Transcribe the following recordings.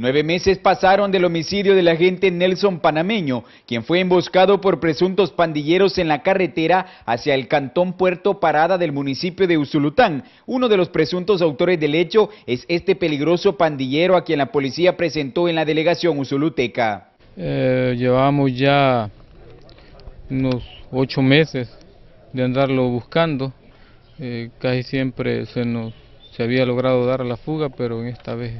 Nueve meses pasaron del homicidio del agente Nelson Panameño, quien fue emboscado por presuntos pandilleros en la carretera hacia el cantón Puerto Parada del municipio de Usulután. Uno de los presuntos autores del hecho es este peligroso pandillero a quien la policía presentó en la delegación usuluteca. Eh, llevamos ya unos ocho meses de andarlo buscando. Eh, casi siempre se nos se había logrado dar la fuga, pero en esta vez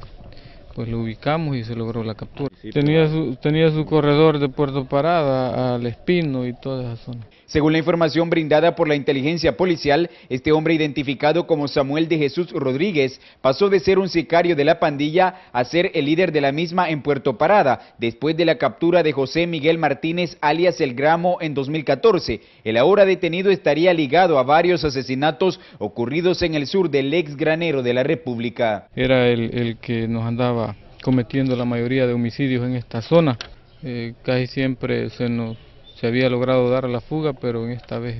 pues lo ubicamos y se logró la captura. Tenía su, corredor de Puerto Parada al Espino y toda esa zona. Según la información brindada por la inteligencia policial, este hombre identificado como Samuel de Jesús Rodríguez pasó de ser un sicario de la pandilla a ser el líder de la misma en Puerto Parada, después de la captura de José Miguel Martínez alias El Gramo en 2014. El ahora detenido estaría ligado a varios asesinatos ocurridos en el sur del ex granero de la República. Era el que nos andaba cometiendo la mayoría de homicidios en esta zona. Eh, casi siempre se nos se había logrado dar la fuga, pero en esta vez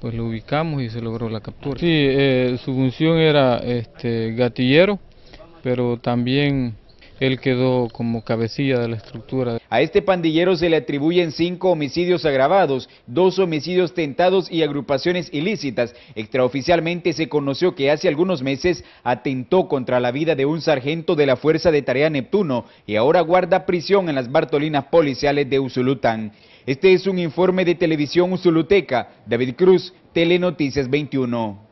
pues lo ubicamos y se logró la captura. Sí, eh, su función era este, gatillero, pero también él quedó como cabecilla de la estructura. A este pandillero se le atribuyen cinco homicidios agravados, dos homicidios tentados y agrupaciones ilícitas. Extraoficialmente se conoció que hace algunos meses atentó contra la vida de un sargento de la Fuerza de Tarea Neptuno y ahora guarda prisión en las Bartolinas Policiales de Usulután. Este es un informe de Televisión Usuluteca. David Cruz, Telenoticias 21.